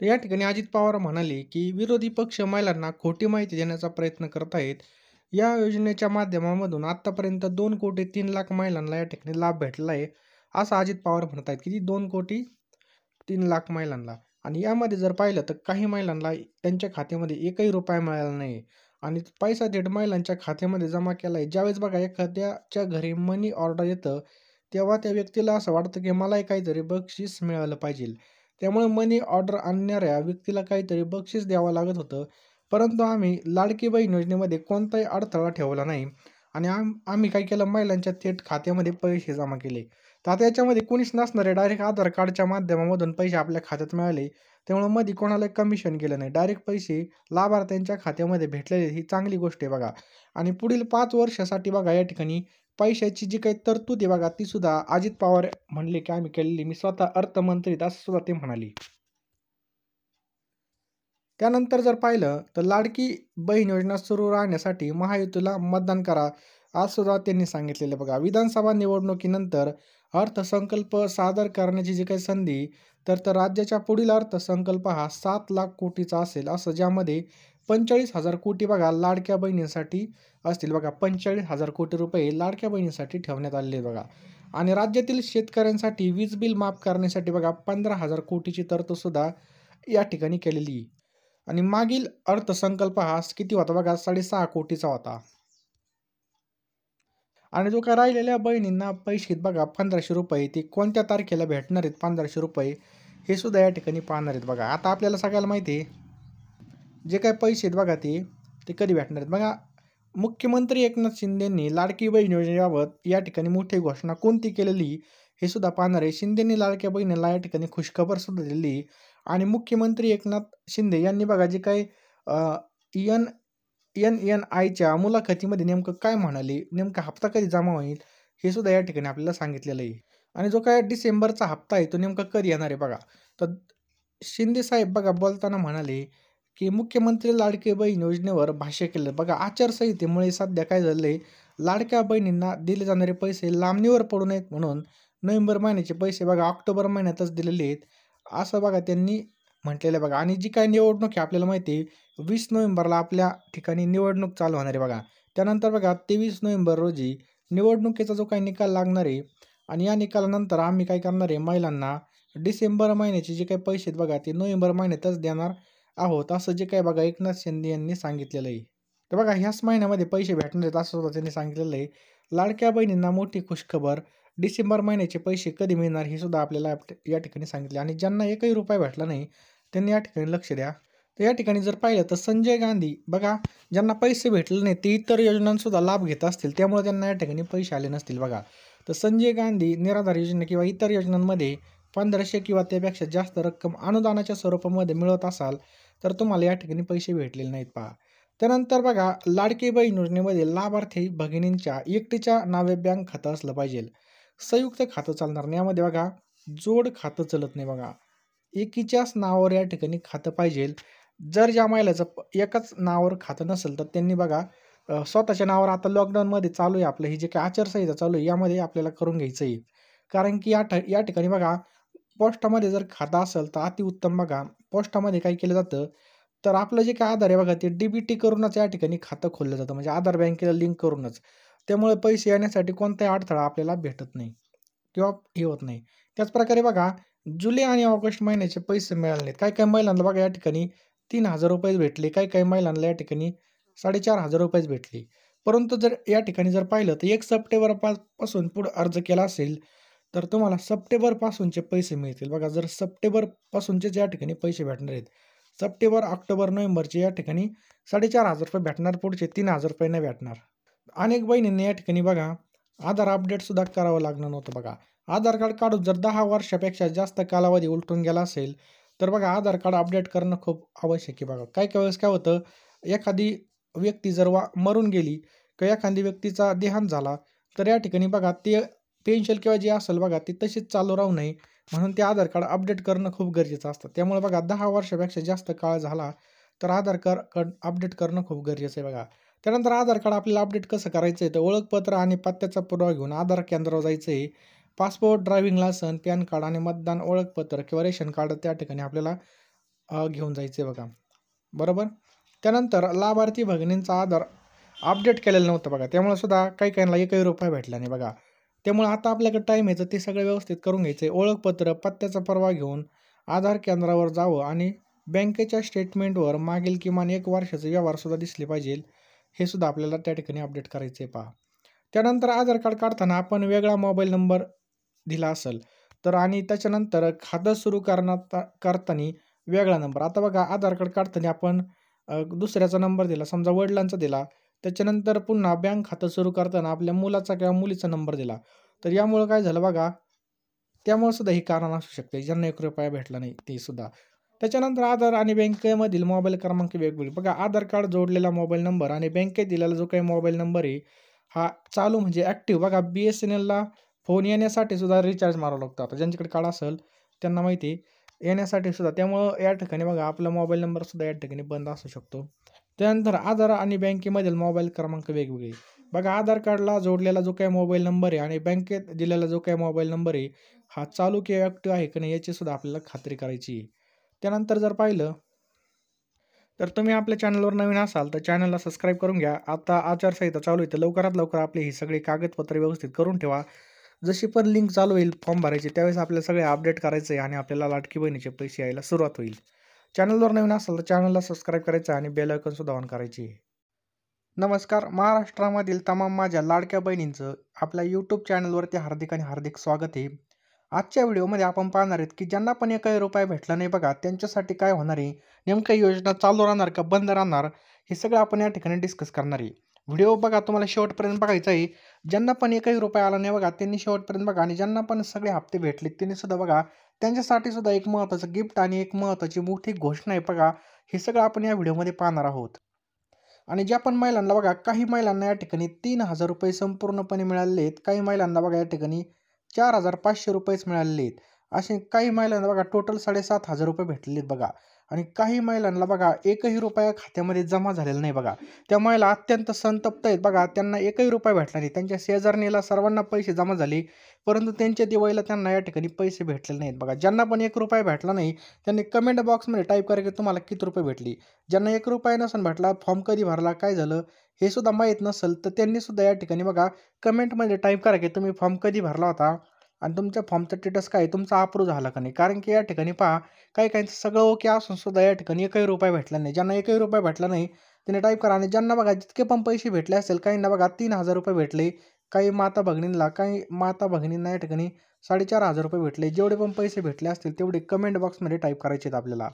तर या ठिकाणी अजित पवार म्हणाले की विरोधी पक्ष महिलांना खोटी माहिती देण्याचा प्रयत्न करत आहेत या योजनेच्या माध्यमामधून आत्तापर्यंत दोन कोटी तीन लाख महिलांना या ठिकाणी लाभ भेटला आहे असं अजित पवार म्हणत आहेत की दोन कोटी तीन लाख महिलांना आणि यामध्ये जर पाहिलं तर काही महिलांना त्यांच्या खात्यामध्ये एकही रुपया मिळाला नाही आणि पैसा थेट महिलांच्या खात्यामध्ये जमा केला आहे ज्यावेळेस बघा एखाद्याच्या घरी मनी ऑर्डर येतं तेव्हा त्या व्यक्तीला असं वाटतं की मलाही काहीतरी बक्षीस मिळालं पाहिजे त्यामुळे मनी ऑर्डर आणणाऱ्या व्यक्तीला काहीतरी बक्षीस द्यावं लागत होतं परंतु आम्ही लाडकी बहीण योजनेमध्ये कोणताही अडथळा ठेवला नाही आणि आम आम्ही काय केलं महिलांच्या थेट खात्यामध्ये पैसे जमा केले तर आता याच्यामध्ये कोणीच नसणारे डायरेक्ट आधार कार्डच्या माध्यमामधून पैसे आपल्या खात्यात मिळाले त्यामुळे मध्ये कोणाला कमिशन गेलं नाही डायरेक्ट पैसे लाभार्थ्यांच्या खात्यामध्ये भेटलेले ही चांगली गोष्ट आहे बघा आणि पुढील पाच वर्षासाठी बघा या ठिकाणी पैशाची जी काही तरतूद आहे बघा ती सुद्धा अजित पवार म्हणले की आम्ही केलेली मी स्वतः अर्थमंत्रीत असं सुद्धा ते म्हणाले त्यानंतर जर पाहिलं तर लाडकी बहीण योजना सुरू राहण्यासाठी महायुतीला मतदान करा आज सुद्धा त्यांनी सांगितलेलं बघा विधानसभा निवडणुकीनंतर अर्थसंकल्प सादर करण्याची जी काही संधी तर तर राज्याच्या पुढील अर्थसंकल्प हा सात लाख कोटीचा असेल असं ज्यामध्ये पंचेचाळीस हजार कोटी बघा लाडक्या बहिणींसाठी असतील बघा पंचेचाळीस हजार कोटी रुपये लाडक्या बहिणींसाठी ठेवण्यात आले बघा आणि राज्यातील शेतकऱ्यांसाठी वीज बिल माफ करण्यासाठी बघा पंधरा हजार कोटीची सुद्धा या ठिकाणी केलेली आणि मागील अर्थसंकल्प हा किती होता बघा साडेसहा कोटीचा होता आणि जो काय राहिलेल्या बहिणींना पैसे बघा पंधराशे रुपये ते कोणत्या तारखेला भेटणार आहेत पंधराशे रुपये हे सुद्धा या ठिकाणी पाहणार आहेत बघा आता आपल्याला सगळ्याला माहिती आहे जे काय पैसे आहेत बघा ते ते कधी भेटणार आहेत बघा मुख्यमंत्री एकनाथ शिंदेंनी लाडकी बहीण योजनेबाबत या ठिकाणी मोठी घोषणा कोणती केलेली हे सुद्धा पाहणार आहे शिंदेंनी लाडक्या बहिणीला या ठिकाणी खुशखबर सुद्धा दिली आणि मुख्यमंत्री एकनाथ शिंदे यांनी बघा जे काही एन एन एन आयच्या मुलाखतीमध्ये नेमकं काय म्हणाले नेमका हप्ता कधी जमा होईल हे सुद्धा या ठिकाणी आपल्याला सांगितलेलं आहे आणि जो काय डिसेंबरचा हप्ता आहे तो नेमका कधी येणार आहे बघा तर शिंदे साहेब बघा बोलताना म्हणाले की मुख्यमंत्री लाडके बहीण योजनेवर भाष्य केलं बघा आचारसंहितेमुळे सध्या काय झालं आहे लाडक्या बहिणींना दिले जाणारे पैसे लांबणीवर पडू नयेत म्हणून नोव्हेंबर महिन्याचे पैसे बघा ऑक्टोबर महिन्यातच दिलेले आहेत असं बघा त्यांनी म्हटलेलं आहे बघा आणि जी काय निवडणूक आहे आपल्याला माहिती आहे वीस नोव्हेंबरला आपल्या ठिकाणी निवडणूक चालू होणार आहे बघा त्यानंतर बघा तेवीस नोव्हेंबर रोजी निवडणुकीचा जो काही निकाल लागणार आहे आणि या निकालानंतर आम्ही काय करणार आहे महिलांना डिसेंबर महिन्याचे जे काही पैसे आहेत बघा ते नोव्हेंबर महिन्यातच देणार आहोत असं जे काही बघा एकनाथ शिंदे यांनी सांगितलेलं आहे तर बघा ह्याच महिन्यामध्ये पैसे भेटणार आहेत असं सुद्धा त्यांनी सांगितलेलं आहे लाडक्या बहिणींना मोठी खुशखबर डिसेंबर महिन्याचे पैसे कधी मिळणार हे सुद्धा आपल्याला या ठिकाणी सांगितले आणि ज्यांना एकही रुपया भेटला नाही त्यांनी या ठिकाणी लक्ष द्या या ठिकाणी जर पाहिलं तर संजय गांधी बघा ज्यांना पैसे भेटले नाही ते इतर योजनांसुद्धा लाभ घेत असतील त्यामुळे त्यांना या ठिकाणी पैसे आले नसतील बघा तर संजय गांधी निराधार योजना किंवा इतर योजनांमध्ये पंधराशे किंवा त्यापेक्षा जास्त रक्कम अनुदानाच्या स्वरूपामध्ये मिळत असाल तर तुम्हाला या ठिकाणी पैसे भेटलेले नाहीत पहा त्यानंतर बघा लाडके बहीण योजनेमध्ये लाभार्थी भगिनींच्या एकटीच्या नावे बँक खातं असलं पाहिजे संयुक्त खातं चालणार नाही यामध्ये बघा जोड खातं चालत नाही बघा एकीच्याच नावावर या ठिकाणी खातं पाहिजे जर ज्या महिलाचं एकच नावावर खातं नसेल तर त्यांनी बघा स्वतःच्या नावावर आता लॉकडाऊनमध्ये चालू आहे आपलं ही जे काही आचारसंहिता चालू आहे यामध्ये आपल्याला करून घ्यायचं आहे कारण की या ठ या ठिकाणी बघा पोस्टामध्ये जर खातं असेल तर अतिउत्तम बघा पोस्टामध्ये काय केलं जातं तर आपलं जे काय आधार आहे बघा ते डी बी टी करूनच या ठिकाणी खातं खोललं जातं म्हणजे आधार बँकेला लिंक करूनच त्यामुळे पैसे येण्यासाठी कोणताही अडथळा आपल्याला भेटत नाही किंवा हे होत नाही त्याचप्रकारे बघा जुलै आणि ऑगस्ट महिन्याचे पैसे मिळाले काय काय महिलांना बघा या ठिकाणी तीन हजार रुपये भेटले काही काही महिलांना या ठिकाणी साडेचार हजार रुपयेच भेटले परंतु जर या ठिकाणी जर पाहिलं तर एक पासून पुढं अर्ज केला असेल तर तुम्हाला पासूनचे पैसे मिळतील बघा जर पासूनचे या ठिकाणी पैसे भेटणार आहेत सप्टेंबर ऑक्टोबर नोव्हेंबरचे या ठिकाणी साडेचार हजार रुपये भेटणार पुढचे तीन हजार रुपये नाही भेटणार अनेक बहिणींनी या ठिकाणी बघा आधार अपडेटसुद्धा करावं लागणार नव्हतं बघा आधार कार्ड काढून जर दहा वर्षापेक्षा जास्त कालावधी उलटून गेला असेल तर बघा आधार कार्ड अपडेट करणं खूप आवश्यक आहे बघा काय काय वेळेस काय होतं एखादी व्यक्ती जर वा मरून गेली किंवा एखादी व्यक्तीचा देहांत झाला तर या ठिकाणी बघा ते पेन्शन किंवा जे असेल बघा ते तशीच चालू राहू नये म्हणून ते आधार कार्ड अपडेट करणं खूप गरजेचं असतं त्यामुळे बघा दहा वर्षापेक्षा जास्त काळ झाला तर आधार कार्ड अपडेट करणं खूप गरजेचं आहे बघा त्यानंतर आधार कार्ड आपल्याला अपडेट कसं करायचं आहे तर ओळखपत्र आणि पत्त्याचा पुरावा घेऊन आधार केंद्रावर जायचं आहे passport driving licence PAN card आणि मतदान ओळखपत्र किंवा रेशन कार्ड त्या ठिकाणी आपल्याला घेऊन जायचे बघा बरोबर त्यानंतर लाभार्थी भगिनींचा आधार अपडेट केलेला नव्हता बघा त्यामुळे सुद्धा काही काहींना एकही रुपया भेटला नाही बघा त्यामुळे आता आपल्याकडे टाईम यायचं ते सगळं व्यवस्थित करून घ्यायचं आहे ओळखपत्र पत्त्याचा परवा घेऊन आधार केंद्रावर जावं आणि बँकेच्या स्टेटमेंटवर मागील किमान एक वर्षाचे व्यवहारसुद्धा दिसले पाहिजे हे सुद्धा आपल्याला त्या ठिकाणी अपडेट करायचं आहे पहा त्यानंतर आधार कार्ड काढताना आपण वेगळा मोबाईल नंबर दिला असेल तर आणि त्याच्यानंतर खातं सुरू करणार करताना वेगळा नंबर आता बघा आधार कार्ड काढताना आपण दुसऱ्याचा नंबर दिला समजा वडिलांचा दिला त्याच्यानंतर पुन्हा बँक खातं सुरू करताना आपल्या मुलाचा किंवा मुलीचा नंबर दिला तर यामुळं काय झालं बघा त्यामुळे सुद्धा ही कारण असू शकते ज्यांना एक रुपया भेटला नाही ते सुद्धा त्याच्यानंतर आधार आणि बँकेमधील मोबाईल क्रमांक वेगवेगळे बघा आधार कार्ड जोडलेला मोबाईल नंबर आणि बँकेत दिलेला जो काही मोबाईल नंबर आहे हा चालू म्हणजे ॲक्टिव्ह बघा बी एस एन एलला फोन येण्यासाठी सुद्धा रिचार्ज मारावं लागतो आता ज्यांच्याकडे काळ असेल त्यांना माहिती येण्यासाठी सुद्धा त्यामुळं या ठिकाणी बघा आपला मोबाईल सुद्धा या ठिकाणी बंद असू शकतो त्यानंतर आधार आणि बँकेमधील मोबाईल क्रमांक वेगवेगळे बघा आधार कार्डला जोडलेला जो काही मोबाईल नंबर आहे आणि बँकेत दिलेला जो काही मोबाईल नंबर आहे हा चालू किंवा ॲक्टिव्ह आहे की नाही याची सुद्धा आपल्याला खात्री करायची आहे त्यानंतर जर पाहिलं तर तुम्ही आपल्या चॅनलवर नवीन असाल तर चॅनलला सबस्क्राईब करून घ्या आता आचारसंहिता चालू आहे तर लवकरात लवकर आपली ही सगळी कागदपत्रे व्यवस्थित करून ठेवा जशी पण लिंक चालू होईल फॉर्म भरायची त्यावेळेस आपल्याला सगळे अपडेट करायचं आहे आणि आपल्याला लाटकी बहिणीचे पैसे यायला सुरुवात होईल चॅनलवर नवीन असाल तर चॅनलला सबस्क्राईब करायचं आणि बेल सुद्धा ऑन करायची आहे नमस्कार महाराष्ट्रामधील तमाम माझ्या लाडक्या बहिणींचं आपल्या यूट्यूब चॅनलवरती हार्दिक आणि हार्दिक स्वागत आहे आजच्या व्हिडिओमध्ये आपण पाहणार आहेत की ज्यांना पण काही रुपये भेटला नाही बघा त्यांच्यासाठी काय होणार आहे नेमकं योजना चालू राहणार का बंद राहणार हे सगळं आपण या ठिकाणी डिस्कस करणार आहे व्हिडिओ बघा तुम्हाला शेवटपर्यंत बघायचा आहे ज्यांना पण एकही रुपये आला नाही बघा त्यांनी शेवटपर्यंत बघा आणि ज्यांना पण सगळे हप्ते भेटले त्यांनी सुद्धा बघा त्यांच्यासाठी सुद्धा एक महत्त्वाचं गिफ्ट आणि एक महत्त्वाची मोठी घोषणा आहे बघा हे सगळं आपण या व्हिडिओमध्ये पाहणार आहोत आणि ज्या पण महिलांना बघा काही महिलांना या ठिकाणी तीन हजार रुपये संपूर्णपणे मिळाले आहेत काही महिलांना बघा या ठिकाणी चार हजार पाचशे रुपयेच मिळालेले आहेत असे काही महिलांना बघा टोटल साडेसात हजार रुपये भेटलेले आहेत बघा आणि काही महिलांना बघा एकही रुपया खात्यामध्ये जमा झालेला नाही बघा त्या महिला अत्यंत संतप्त आहेत बघा त्यांना एकही रुपया भेटला नाही त्यांच्या शेजारणीला सर्वांना पैसे जमा झाले परंतु त्यांच्या दिवाळीला त्यांना या ठिकाणी पैसे भेटलेले नाहीत बघा ज्यांना पण एक रुपया भेटला नाही त्यांनी कमेंट बॉक्समध्ये टाईप करा की तुम्हाला किती रुपये भेटली ज्यांना एक रुपया नसून भेटला फॉर्म कधी भरला काय झालं हे सुद्धा माहीत नसेल तर त्यांनी सुद्धा या ठिकाणी बघा कमेंटमध्ये टाईप करा की तुम्ही फॉर्म कधी भरला होता आणि तुमच्या फॉर्मचा स्टेटस काय तुमचा अप्रूव्ह झाला का नाही कारण की या ठिकाणी पहा काही काहींचं सगळं ओके असून सुद्धा या ठिकाणी एकही रुपया भेटला नाही ज्यांना एकही रुपये भेटला नाही त्यांनी टाईप करा आणि ज्यांना बघा जितके पण पैसे भेटले असेल काहींना बघा तीन हजार रुपये भेटले काही माता भगिनींना काही माता भगिनींना या ठिकाणी साडेचार हजार रुपये भेटले जेवढे पण पैसे भेटले असतील तेवढे कमेंट बॉक्समध्ये टाईप करायचे आहेत आपल्याला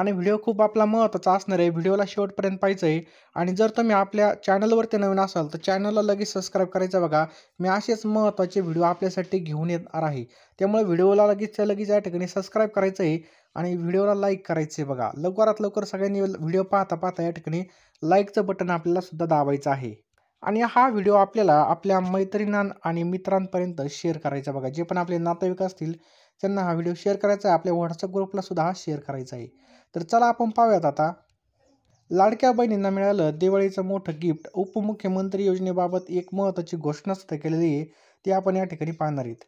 आणि व्हिडिओ खूप आपला महत्त्वाचा असणार आहे व्हिडिओला शेवटपर्यंत पाहिजे आहे आणि जर तुम्ही आपल्या चॅनलवरती नवीन असाल तर चॅनलला लगेच सबस्क्राईब करायचं बघा मी असेच महत्त्वाचे व्हिडिओ आपल्यासाठी घेऊन येणार आहे त्यामुळे व्हिडिओला लगेचच्या लगेच या ठिकाणी सबस्क्राईब करायचं आहे आणि व्हिडिओला लाईक आहे बघा लवकरात लवकर सगळ्यांनी व्हिडिओ पाहता पाहता या ठिकाणी लाईकचं बटन आपल्याला सुद्धा दाबायचं आहे आणि हा व्हिडिओ आपल्याला आपल्या मैत्रिणां आणि मित्रांपर्यंत शेअर करायचा बघा जे पण आपले नातेवाईक असतील त्यांना हा व्हिडिओ शेअर करायचा आहे आपल्या व्हॉट्सअप ग्रुपला सुद्धा हा शेअर करायचा आहे तर चला आपण पाहूयात आता लाडक्या बहिणींना मिळालं दिवाळीचं मोठं गिफ्ट उपमुख्यमंत्री योजनेबाबत एक महत्त्वाची घोषणा सुद्धा केलेली आहे ती आपण या ठिकाणी पाहणार आहेत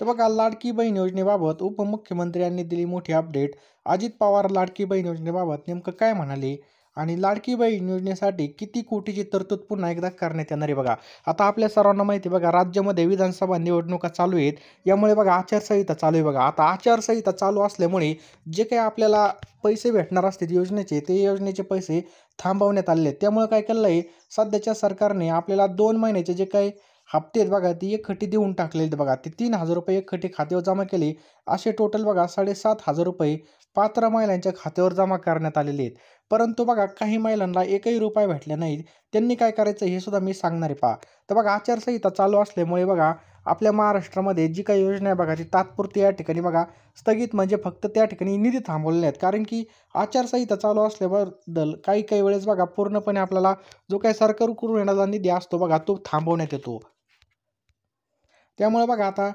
तर बघा लाडकी बहीण योजनेबाबत उपमुख्यमंत्र्यांनी दिली मोठी अपडेट अजित पवार लाडकी बहीण योजनेबाबत नेमकं काय म्हणाले आणि लाडकी बहीण योजनेसाठी किती कोटीची तरतूद पुन्हा एकदा करण्यात येणार आहे बघा आता आपल्या सर्वांना माहिती आहे बघा राज्यामध्ये विधानसभा निवडणुका चालू आहेत यामुळे बघा आचारसंहिता चालू आहे बघा आता आचारसंहिता चालू असल्यामुळे जे काही आपल्याला पैसे भेटणार असतील योजनेचे ते योजनेचे पैसे थांबवण्यात आलेले आहेत त्यामुळे काय केलं आहे सध्याच्या सरकारने आपल्याला दोन महिन्याचे जे काही हप्ते आहेत बघा ती एक खटी देऊन टाकलेली आहेत बघा ते तीन हजार रुपये एक खटी खात्यावर जमा केले असे टोटल बघा साडेसात हजार रुपये पात्र महिलांच्या खात्यावर जमा करण्यात आलेले आहेत परंतु बघा काही महिलांना एकही रुपये भेटले नाहीत त्यांनी काय करायचं हे सुद्धा मी सांगणार आहे पहा तर बघा आचारसंहिता चालू असल्यामुळे बघा आपल्या महाराष्ट्रामध्ये जी काही योजना आहे बघा ती तात्पुरती या ठिकाणी बघा स्थगित म्हणजे फक्त त्या ठिकाणी निधी थांबवले आहेत कारण की आचारसंहिता चालू असल्याबद्दल काही काही वेळेस बघा पूर्णपणे आपल्याला जो काही सरकार करून येणारा निधी असतो बघा तो थांबवण्यात येतो त्यामुळे बघा आता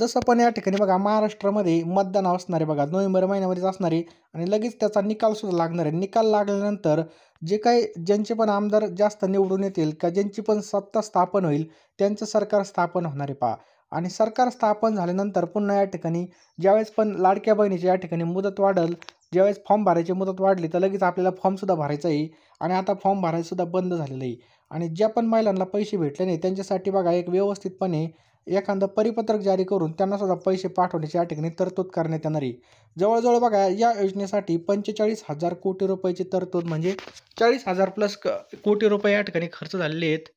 जसं पण या ठिकाणी बघा महाराष्ट्रामध्ये मतदान असणारे बघा नोव्हेंबर महिन्यामध्येच असणारे आणि लगेच त्याचा निकालसुद्धा लागणार आहे निकाल लागल्यानंतर जे काही ज्यांचे पण आमदार जास्त निवडून येतील का ज्यांची पण सत्ता स्थापन होईल त्यांचं सरकार स्थापन होणार आहे पहा आणि सरकार स्थापन झाल्यानंतर पुन्हा या ठिकाणी ज्यावेळेस पण लाडक्या बहिणीची या ठिकाणी मुदत वाढल ज्यावेळेस फॉर्म भरायची मुदत वाढली तर लगेच आपल्याला फॉर्मसुद्धा भरायचा आहे आणि आता फॉर्म भरायसुद्धा बंद झालेलं आहे आणि ज्या पण महिलांना पैसे भेटले नाही त्यांच्यासाठी बघा एक व्यवस्थितपणे एखादं परिपत्रक जारी करून त्यांना सुद्धा पैसे पाठवण्याची या ठिकाणी तरतूद करण्यात येणार आहे जवळजवळ बघा या योजनेसाठी पंचेचाळीस हजार कोटी रुपयाची तरतूद म्हणजे चाळीस हजार प्लस क कोटी रुपये या ठिकाणी खर्च झालेले आहेत